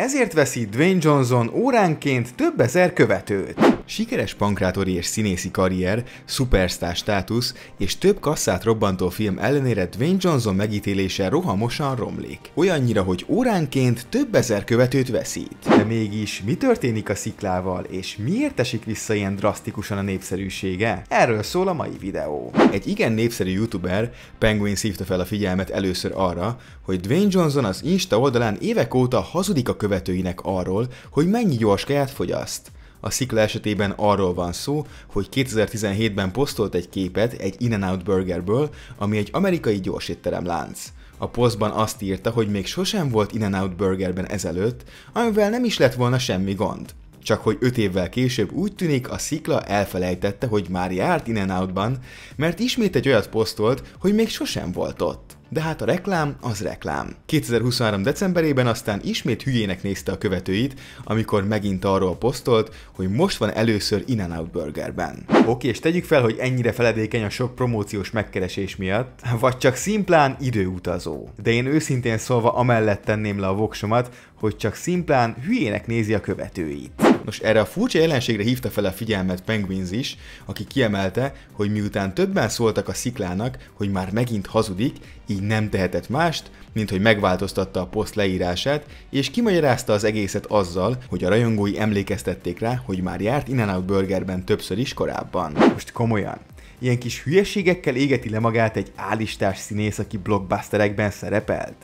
Ezért veszít Dwayne Johnson óránként több ezer követőt. Sikeres pankrátori és színészi karrier, szupersztár státusz és több kasszát robbantó film ellenére Dwayne Johnson megítélése rohamosan romlik. Olyannyira, hogy óránként több ezer követőt veszít. De mégis mi történik a sziklával, és miért esik vissza ilyen drasztikusan a népszerűsége? Erről szól a mai videó. Egy igen népszerű youtuber, Penguin szívta fel a figyelmet először arra, hogy Dwayne Johnson az Insta oldalán évek óta hazudik a követőinek arról, hogy mennyi gyors kaját fogyaszt. A szikla esetében arról van szó, hogy 2017-ben posztolt egy képet egy In-N-Out Burgerből, ami egy amerikai gyorsétterem lánc. A posztban azt írta, hogy még sosem volt In-N-Out Burgerben ezelőtt, amivel nem is lett volna semmi gond. Csak hogy 5 évvel később úgy tűnik a szikla elfelejtette, hogy már járt In-N-Outban, mert ismét egy olyat posztolt, hogy még sosem volt ott de hát a reklám az reklám. 2023. decemberében aztán ismét hülyének nézte a követőit, amikor megint arról posztolt, hogy most van először in and out Burgerben. Oké, és tegyük fel, hogy ennyire feledékeny a sok promóciós megkeresés miatt, vagy csak szimplán időutazó. De én őszintén szólva amellett tenném le a voksomat, hogy csak szimplán hülyének nézi a követőit. Nos, erre a furcsa jelenségre hívta fel a figyelmet Penguins is, aki kiemelte, hogy miután többen szóltak a sziklának, hogy már megint hazudik, így nem tehetett mást, mint hogy megváltoztatta a poszt leírását, és kimagyarázta az egészet azzal, hogy a rajongói emlékeztették rá, hogy már járt in out Burgerben többször is korábban. Most komolyan, ilyen kis hülyeségekkel égeti le magát egy állistás színész, aki blockbusterekben szerepelt?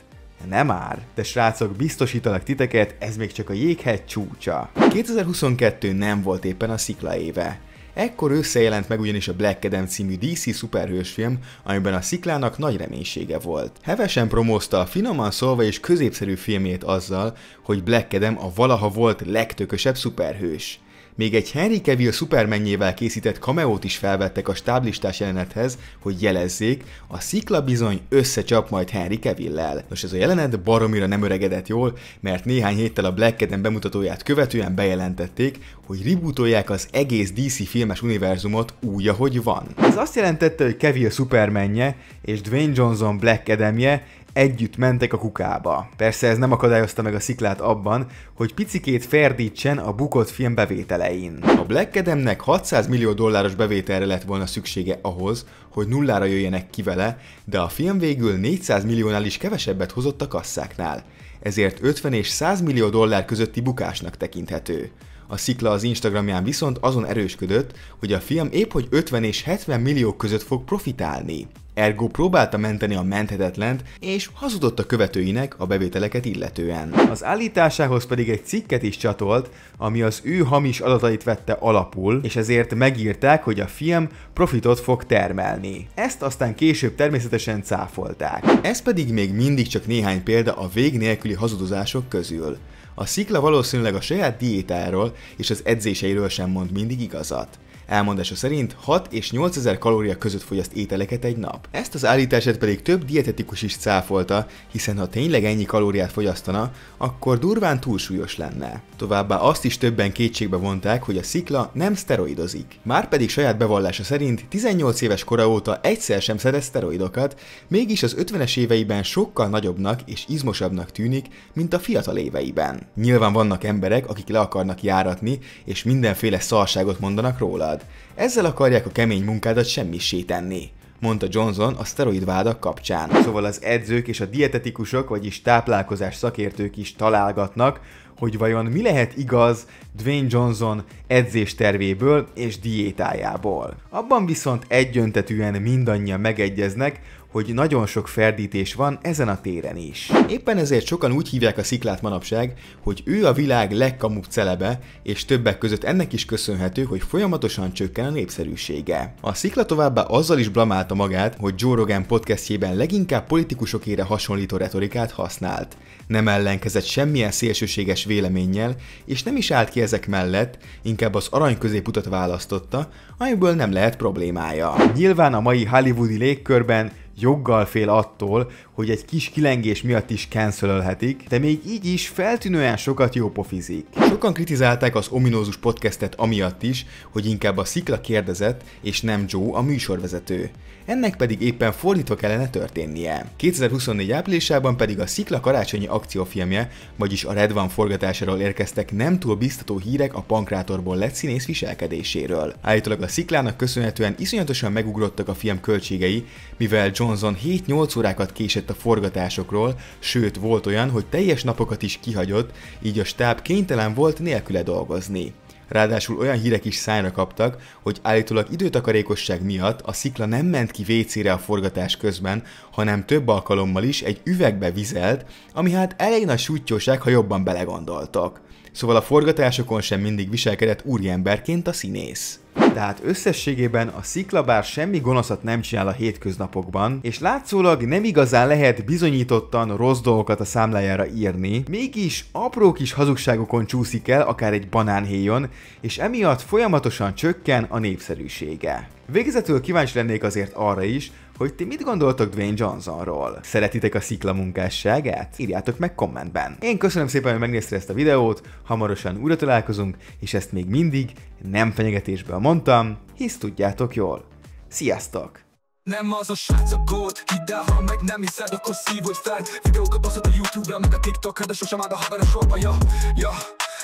Nem már, de srácok, biztosítanak titeket, ez még csak a jéghegy csúcsa. 2022 nem volt éppen a szikla éve. Ekkor összejelent meg ugyanis a Black Adam című DC szuperhősfilm, amiben a sziklának nagy reménysége volt. Hevesen promózta a finoman szólva és középszerű filmét azzal, hogy Black Adam a valaha volt legtökösebb szuperhős. Még egy Henry Cavill szupermennyével készített kameót is felvettek a stáblistás jelenethez, hogy jelezzék, a szikla bizony összecsap majd Henry Cavill-lel. Nos ez a jelenet baromira nem öregedett jól, mert néhány héttel a Black Adam bemutatóját követően bejelentették, hogy rebootolják az egész DC filmes univerzumot úgy, ahogy van. Ez azt jelentette, hogy Kevin szupermenje és Dwayne Johnson Black Adamje együtt mentek a kukába. Persze ez nem akadályozta meg a sziklát abban, hogy picikét ferdítsen a bukott film bevételein. A Black Adamnek 600 millió dolláros bevételre lett volna szüksége ahhoz, hogy nullára jöjjenek ki vele, de a film végül 400 milliónál is kevesebbet hozott a kasszáknál, ezért 50 és 100 millió dollár közötti bukásnak tekinthető. A szikla az Instagramján viszont azon erősködött, hogy a film épp hogy 50 és 70 millió között fog profitálni. Ergo próbálta menteni a menthetetlent, és hazudott a követőinek a bevételeket illetően. Az állításához pedig egy cikket is csatolt, ami az ő hamis adatait vette alapul, és ezért megírták, hogy a film profitot fog termelni. Ezt aztán később természetesen cáfolták. Ez pedig még mindig csak néhány példa a vég nélküli hazudozások közül. A szikla valószínűleg a saját diétáról és az edzéseiről sem mond mindig igazat. Elmondása szerint 6 és 8000 kalória között fogyaszt ételeket egy nap. Ezt az állítását pedig több dietetikus is cáfolta, hiszen ha tényleg ennyi kalóriát fogyasztana, akkor durván túlsúlyos lenne. Továbbá azt is többen kétségbe vonták, hogy a szikla nem szteroidozik. pedig saját bevallása szerint 18 éves kora óta egyszer sem szedett szteroidokat, mégis az 50-es éveiben sokkal nagyobbnak és izmosabbnak tűnik, mint a fiatal éveiben. Nyilván vannak emberek, akik le akarnak járatni, és mindenféle szarságot mondanak rólad munkád. Ezzel akarják a kemény munkádat semmisé tenni mondta Johnson a szteroid vádak kapcsán. Szóval az edzők és a dietetikusok, vagyis táplálkozás szakértők is találgatnak, hogy vajon mi lehet igaz Dwayne Johnson edzés tervéből és diétájából. Abban viszont egyöntetűen mindannyian megegyeznek, hogy nagyon sok ferdítés van ezen a téren is. Éppen ezért sokan úgy hívják a sziklát manapság, hogy ő a világ legkamúbb celebe, és többek között ennek is köszönhető, hogy folyamatosan csökken a népszerűsége. A szikla továbbá azzal is blamálta magát, hogy Joe Rogan podcastjében leginkább politikusokére hasonlító retorikát használt. Nem ellenkezett semmilyen szélsőséges véleménnyel, és nem is állt ki ezek mellett, inkább az arany középutat választotta, amiből nem lehet problémája. Nyilván a mai hollywoodi légkörben joggal fél attól, hogy egy kis kilengés miatt is cancelölhetik, de még így is feltűnően sokat jópofizik. Sokan kritizálták az ominózus podcastet amiatt is, hogy inkább a Szikla kérdezett, és nem Joe a műsorvezető. Ennek pedig éppen fordítva kellene történnie. 2024 áprilisában pedig a Szikla karácsonyi akciófilmje, vagyis a Red One forgatásáról érkeztek nem túl biztató hírek a pankrátorból lett színész viselkedéséről. Állítólag a Sziklának köszönhetően iszonyatosan megugrottak a film költségei, mivel Johnson 7-8 órákat késett a forgatásokról, sőt volt olyan, hogy teljes napokat is kihagyott, így a stáb kénytelen volt nélküle dolgozni. Ráadásul olyan hírek is szájra kaptak, hogy állítólag időtakarékosság miatt a szikla nem ment ki vécére a forgatás közben, hanem több alkalommal is egy üvegbe vizelt, ami hát elég nagy sútyóság, ha jobban belegondoltak. Szóval a forgatásokon sem mindig viselkedett úriemberként a színész. Tehát összességében a sziklabár semmi gonoszat nem csinál a hétköznapokban, és látszólag nem igazán lehet bizonyítottan rossz dolgokat a számlájára írni, mégis apró kis hazugságokon csúszik el akár egy banánhéjon, és emiatt folyamatosan csökken a népszerűsége. Végezetül kíváncsi lennék azért arra is, hogy ti mit gondoltok Dwayne Johnsonról. Szeretitek a szikla munkásságát? Írjátok meg kommentben. Én köszönöm szépen, hogy megnéztél ezt a videót, hamarosan újra találkozunk, és ezt még mindig nem fenyegetésből mondtam, hisz tudjátok jól. Sziasztok! Nem az a srác a gót Hidd el, ha meg nem hiszed, akkor szívod fel fent Videókat baszott a Youtube-ra, meg a TikTok-ra, De sosem áll a haver a sorba, ja, ja,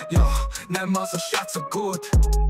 ja Nem az a srác a gót